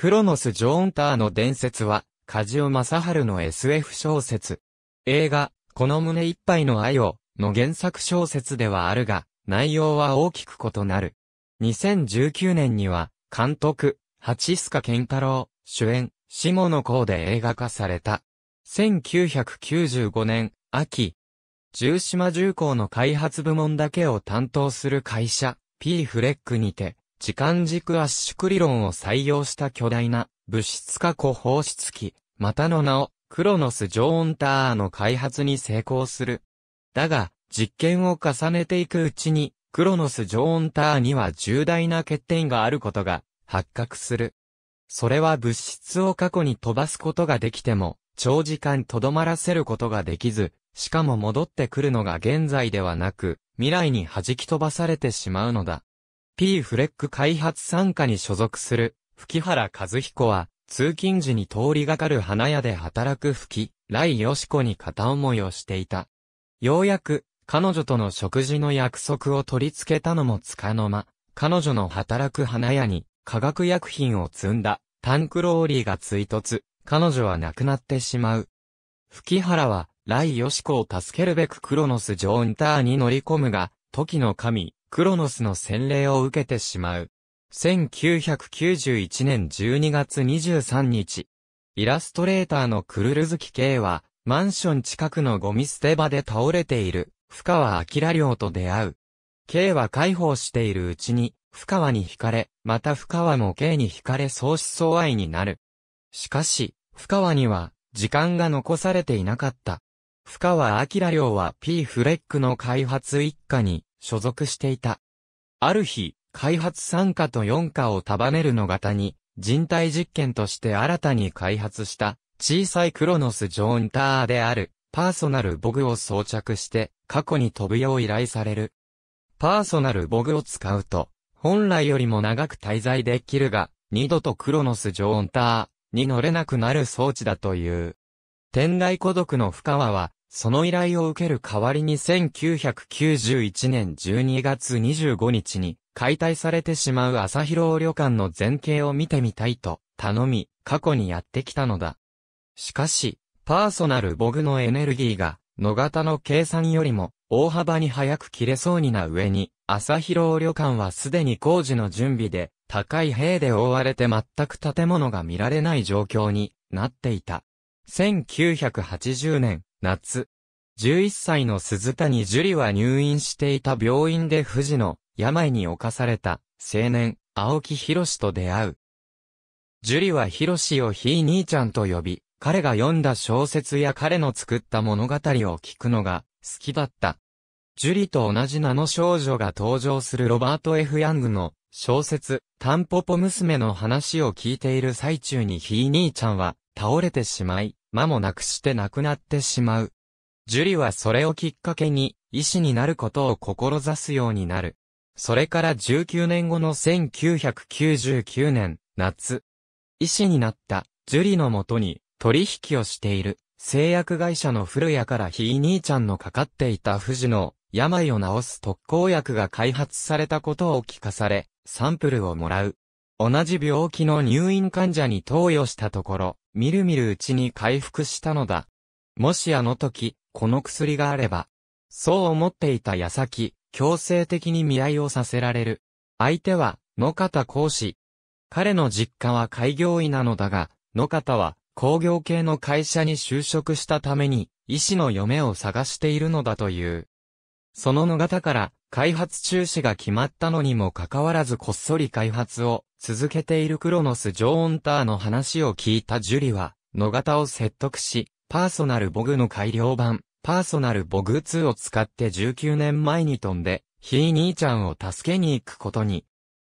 クロノス・ジョーンターの伝説は、梶尾正春の SF 小説。映画、この胸いっぱいの愛を、の原作小説ではあるが、内容は大きく異なる。2019年には、監督、八須賀健太郎、主演、下野公で映画化された。1995年、秋、十島重工の開発部門だけを担当する会社、P フレックにて、時間軸圧縮理論を採用した巨大な物質加工放出器、またの名をクロノス・ジョーンターの開発に成功する。だが、実験を重ねていくうちに、クロノス・ジョーンターには重大な欠点があることが発覚する。それは物質を過去に飛ばすことができても、長時間留まらせることができず、しかも戻ってくるのが現在ではなく、未来に弾き飛ばされてしまうのだ。P フレック開発参加に所属する、吹原和彦は、通勤時に通りがかる花屋で働く吹、来よしこに片思いをしていた。ようやく、彼女との食事の約束を取り付けたのもつかの間、彼女の働く花屋に、化学薬品を積んだ、タンクローリーが追突、彼女は亡くなってしまう。吹原は、来よしこを助けるべくクロノス・ジョーンターに乗り込むが、時の神、クロノスの洗礼を受けてしまう。1991年12月23日、イラストレーターのクルルズキ K は、マンション近くのゴミ捨て場で倒れている、深川明良と出会う。K は解放しているうちに、深川に惹かれ、また深川も K に惹かれ相思相愛になる。しかし、深川には、時間が残されていなかった。深川明良は P フレックの開発一家に、所属していた。ある日、開発3課と4課を束ねる野型に、人体実験として新たに開発した、小さいクロノス・ジョーンターである、パーソナルボグを装着して、過去に飛ぶよう依頼される。パーソナルボグを使うと、本来よりも長く滞在できるが、二度とクロノス・ジョーンターに乗れなくなる装置だという。天外孤独の深川は、その依頼を受ける代わりに1991年12月25日に解体されてしまう朝広旅館の前景を見てみたいと頼み、過去にやってきたのだ。しかし、パーソナルボグのエネルギーが、野方の計算よりも大幅に早く切れそうにな上に、朝広旅館はすでに工事の準備で、高い塀で覆われて全く建物が見られない状況になっていた。1980年、夏。11歳の鈴谷樹里は入院していた病院で富士の病に侵された青年、青木博士と出会う。樹里は博士をひい兄ちゃんと呼び、彼が読んだ小説や彼の作った物語を聞くのが好きだった。樹里と同じ名の少女が登場するロバート・ F・ ヤングの小説、タンポポ娘の話を聞いている最中にひい兄ちゃんは、倒れてしまい、間もなくして亡くなってしまう。ジュリはそれをきっかけに、医師になることを志すようになる。それから19年後の1999年、夏。医師になった、ジュリのもとに、取引をしている、製薬会社の古谷からひい兄ちゃんのかかっていた富士の、病を治す特効薬が開発されたことを聞かされ、サンプルをもらう。同じ病気の入院患者に投与したところ、みるみるうちに回復したのだ。もしあの時、この薬があれば。そう思っていた矢先、強制的に見合いをさせられる。相手は、野方講師。彼の実家は開業医なのだが、野方は工業系の会社に就職したために、医師の嫁を探しているのだという。その野方から、開発中止が決まったのにもかかわらずこっそり開発を続けているクロノス・ジョーンターの話を聞いたジュリは、野型を説得し、パーソナルボグの改良版、パーソナルボグ2を使って19年前に飛んで、ひい兄ちゃんを助けに行くことに。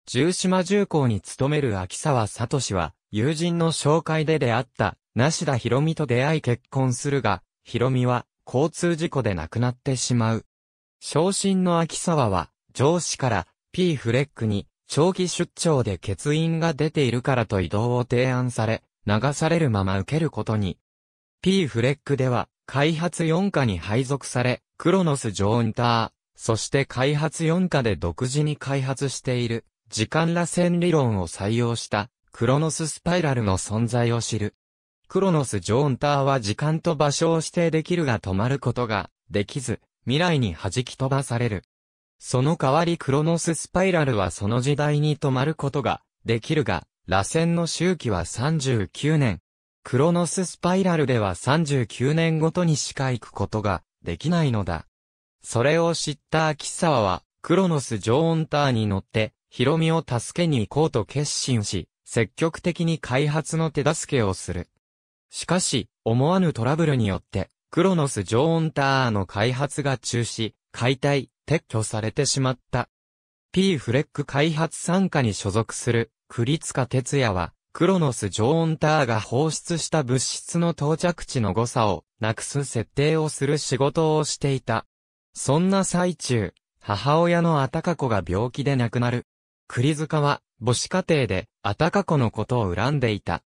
重島重工に勤める秋沢聡は、友人の紹介で出会った、梨田博美と出会い結婚するが、博美は、交通事故で亡くなってしまう。昇進の秋沢は、上司から、P フレックに、長期出張で欠員が出ているからと移動を提案され、流されるまま受けることに。P フレックでは、開発4課に配属され、クロノスジョーンター、そして開発4課で独自に開発している、時間螺旋理論を採用した、クロノススパイラルの存在を知る。クロノス・ジョーンターは時間と場所を指定できるが止まることができず、未来に弾き飛ばされる。その代わりクロノススパイラルはその時代に止まることができるが、螺旋の周期は39年。クロノススパイラルでは39年ごとにしか行くことができないのだ。それを知った秋沢は、クロノス・ジョーンターに乗って、ヒロミを助けに行こうと決心し、積極的に開発の手助けをする。しかし、思わぬトラブルによって、クロノス・ジョーンターの開発が中止、解体、撤去されてしまった。P フレック開発参加に所属する、栗塚哲也は、クロノス・ジョーンターが放出した物質の到着地の誤差をなくす設定をする仕事をしていた。そんな最中、母親のアタカ子が病気で亡くなる。栗塚は母子家庭でアタカ子のことを恨んでいた。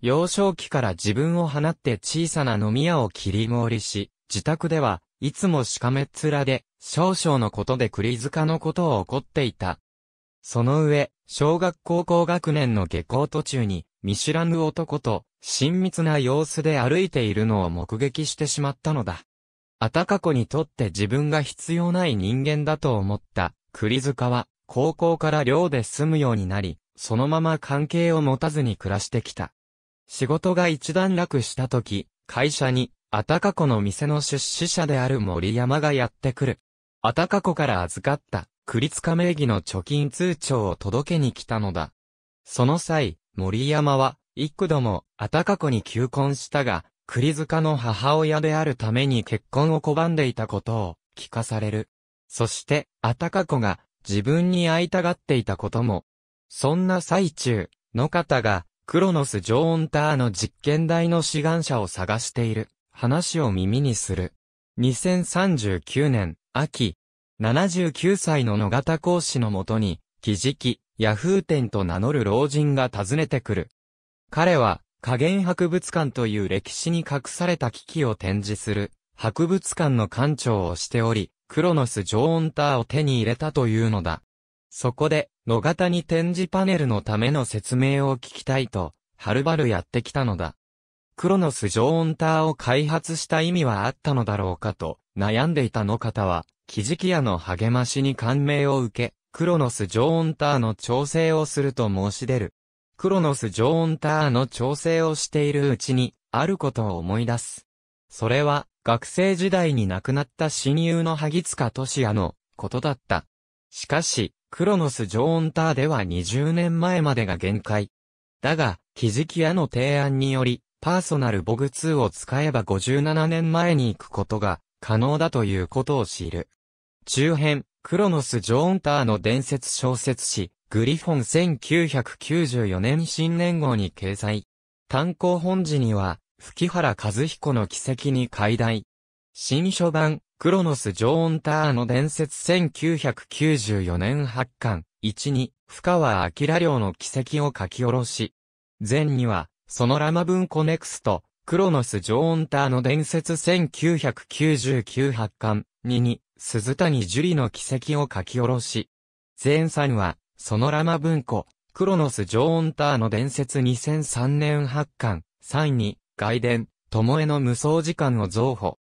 幼少期から自分を放って小さな飲み屋を切り盛りし、自宅ではいつもしかめっ面で少々のことで栗塚のことを怒っていた。その上、小学校高学年の下校途中に、見知らぬ男と、親密な様子で歩いているのを目撃してしまったのだ。あたかこにとって自分が必要ない人間だと思った、栗塚は、高校から寮で住むようになり、そのまま関係を持たずに暮らしてきた。仕事が一段落した時、会社に、あたかこの店の出資者である森山がやってくる。あたかこから預かった、クリツカ名義の貯金通帳を届けに来たのだ。その際、森山は、幾度も、あたかこに求婚したが、栗塚の母親であるために結婚を拒んでいたことを、聞かされる。そして、あたかこが、自分に会いたがっていたことも。そんな最中、の方が、クロノス・ジョーンターの実験台の志願者を探している、話を耳にする。2039年、秋、79歳の野方講師のもとに、記事記、ヤフー店と名乗る老人が訪ねてくる。彼は、加減博物館という歴史に隠された機器を展示する、博物館の館長をしており、クロノス・ジョーンターを手に入れたというのだ。そこで、野方に展示パネルのための説明を聞きたいと、はるばるやってきたのだ。クロノス・ジョーンターを開発した意味はあったのだろうかと、悩んでいたの方は、キジキヤの励ましに感銘を受け、クロノス・ジョーンターの調整をすると申し出る。クロノス・ジョーンターの調整をしているうちに、あることを思い出す。それは、学生時代に亡くなった親友の萩塚俊也のことだった。しかし、クロノス・ジョーンターでは20年前までが限界。だが、キジキヤの提案により、パーソナルボグ2を使えば57年前に行くことが可能だということを知る。中編、クロノス・ジョーンターの伝説小説誌、グリフォン1994年新年号に掲載。単行本時には、吹原和彦の奇跡に解題。新書版、クロノス・ジョーンターの伝説1994年発刊、1に、深川明良の奇跡を書き下ろし。前には、ソノラマ文庫ネクスト、クロノス・ジョーンターの伝説1999発刊2に、鈴谷樹里の奇跡を書き下ろし。前3は、ソノラマ文庫、クロノス・ジョーンターの伝説2003年発刊3に、外伝、巴の無双時間を増補。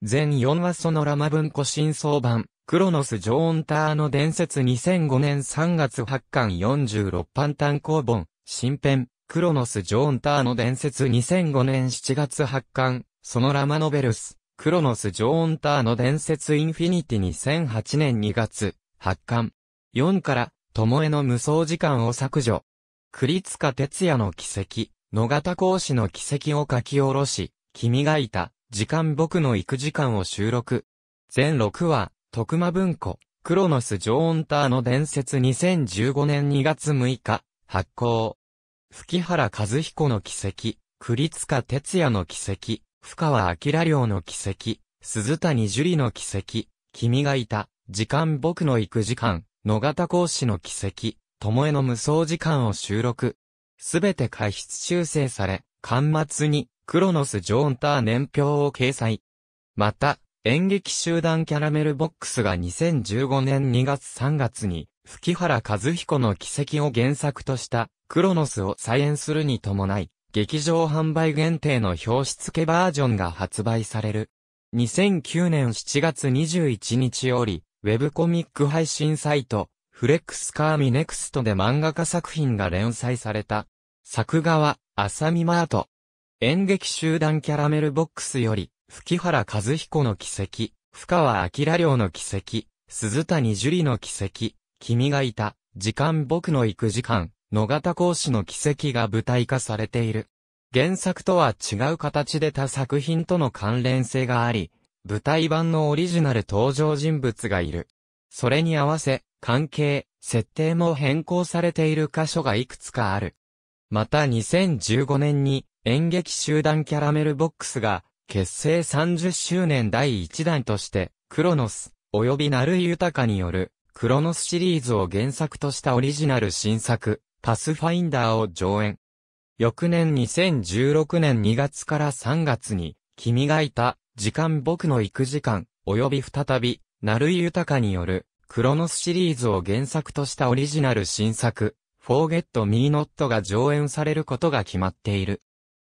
全4話ソノラマ文庫新装版、クロノス・ジョーンターの伝説2005年3月発刊46版単行本、新編、クロノス・ジョーン・ターの伝説2005年7月発刊、そのラマノベルス、クロノス・ジョーン・ターの伝説インフィニティ2008年2月、発刊。4から、巴の無双時間を削除。栗塚哲也の奇跡、野方講師の奇跡を書き下ろし、君がいた、時間僕の行く時間を収録。全6話、徳間文庫、クロノス・ジョーン・ターの伝説2015年2月6日、発行。吹原和彦の奇跡、栗塚哲也の奇跡、深川明良の奇跡、鈴谷樹里の奇跡、君がいた、時間僕の行く時間、野方講師の奇跡、巴の無双時間を収録。すべて解出修正され、巻末に、クロノス・ジョーンター年表を掲載。また、演劇集団キャラメルボックスが2015年2月3月に吹原和彦の奇跡を原作としたクロノスを再演するに伴い、劇場販売限定の表紙付けバージョンが発売される。2009年7月21日より、ウェブコミック配信サイト、フレックスカーミネクストで漫画家作品が連載された。作画は、浅見マート。演劇集団キャラメルボックスより、吹原和彦の奇跡、深川明良の奇跡、鈴谷樹里の奇跡、君がいた、時間僕の行く時間、野方講師の奇跡が舞台化されている。原作とは違う形で他作品との関連性があり、舞台版のオリジナル登場人物がいる。それに合わせ、関係、設定も変更されている箇所がいくつかある。また2015年に演劇集団キャラメルボックスが結成30周年第1弾として、クロノス、及びナルイカによるクロノスシリーズを原作としたオリジナル新作、パスファインダーを上演。翌年2016年2月から3月に、君がいた、時間僕の行く時間、及び再び、なるい豊による、クロノスシリーズを原作としたオリジナル新作、フォーゲット・ミー・ノットが上演されることが決まっている。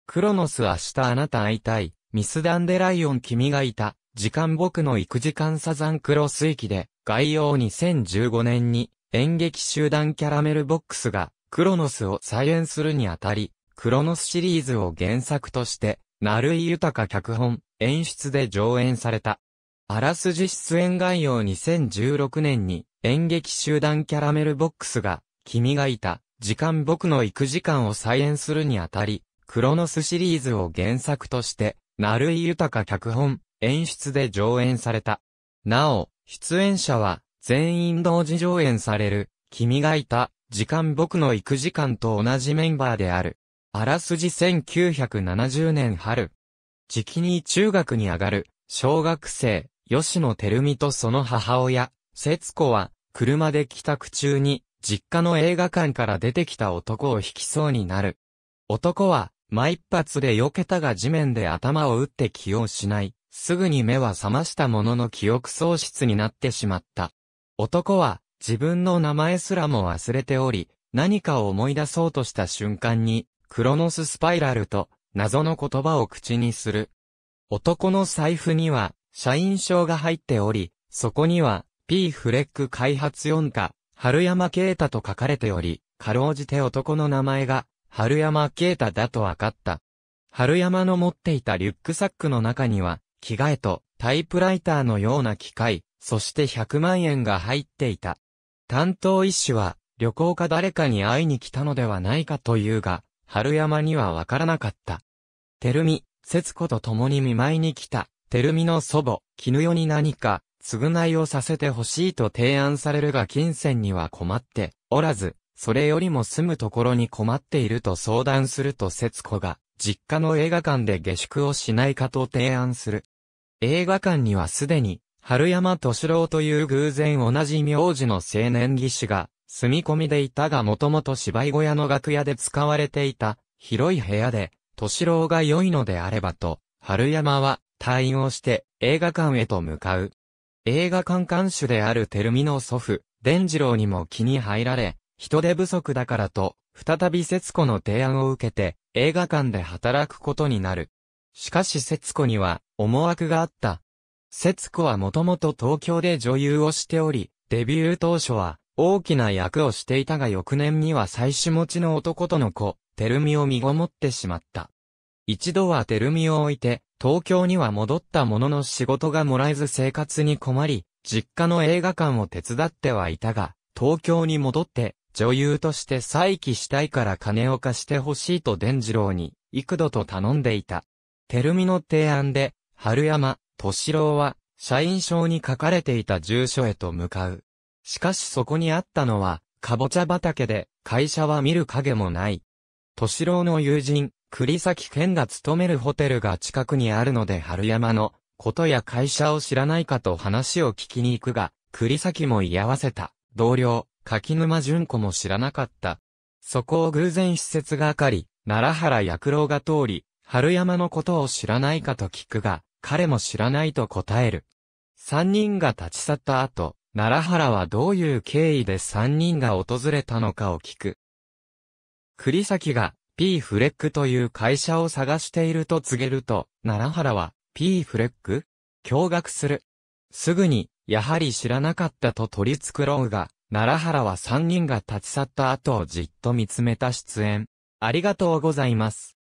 クロノス明日あなた会いたい、ミスダンデライオン君がいた、時間僕の行く時間サザンクロス域で、概要2015年に演劇集団キャラメルボックスがクロノスを再演するにあたり、クロノスシリーズを原作として、成井豊脚本、演出で上演された。あらすじ出演概要2016年に演劇集団キャラメルボックスが、君がいた、時間僕の行く時間を再演するにあたり、クロノスシリーズを原作として、成井豊脚本、演出で上演された。なお、出演者は、全員同時上演される、君がいた、時間僕の行く時間と同じメンバーである。あらすじ1970年春。時期に中学に上がる、小学生、吉野照美とその母親、節子は、車で帰宅中に、実家の映画館から出てきた男を引きそうになる。男は、一発で避けたが地面で頭を打って気を失い、すぐに目は覚ましたものの記憶喪失になってしまった。男は自分の名前すらも忘れており、何かを思い出そうとした瞬間に、クロノススパイラルと謎の言葉を口にする。男の財布には社員証が入っており、そこには P フレック開発4課、春山啓太と書かれており、かろうじて男の名前が春山啓太だと分かった。春山の持っていたリュックサックの中には、着替えとタイプライターのような機械、そして100万円が入っていた。担当医師は、旅行か誰かに会いに来たのではないかというが、春山にはわからなかった。てるみ、節子と共に見舞いに来た、てるみの祖母、絹代に何か、償いをさせてほしいと提案されるが金銭には困って、おらず、それよりも住むところに困っていると相談すると節子が、実家の映画館で下宿をしないかと提案する。映画館にはすでに、春山敏郎という偶然同じ名字の青年技師が、住み込みでいたがもともと芝居小屋の楽屋で使われていた、広い部屋で、敏郎が良いのであればと、春山は退院をして映画館へと向かう。映画館監修である照ミの祖父、伝次郎にも気に入られ、人手不足だからと、再び節子の提案を受けて、映画館で働くことになる。しかし節子には思惑があった。節子はもともと東京で女優をしており、デビュー当初は大きな役をしていたが翌年には妻子持ちの男との子、テルミを身ごもってしまった。一度はてるみを置いて、東京には戻ったものの仕事がもらえず生活に困り、実家の映画館を手伝ってはいたが、東京に戻って女優として再起したいから金を貸してほしいと伝次郎に幾度と頼んでいた。テルミの提案で、春山、敏郎は、社員証に書かれていた住所へと向かう。しかしそこにあったのは、かぼちゃ畑で、会社は見る影もない。敏郎の友人、栗崎健が勤めるホテルが近くにあるので春山のことや会社を知らないかと話を聞きに行くが、栗崎も居合わせた、同僚、柿沼淳子も知らなかった。そこを偶然施設がかり、奈良原薬郎が通り、春山のことを知らないかと聞くが、彼も知らないと答える。三人が立ち去った後、奈良原はどういう経緯で三人が訪れたのかを聞く。栗崎が P フレックという会社を探していると告げると、奈良原は P フレック驚愕する。すぐに、やはり知らなかったと取り繕うが、奈良原は三人が立ち去った後をじっと見つめた出演。ありがとうございます。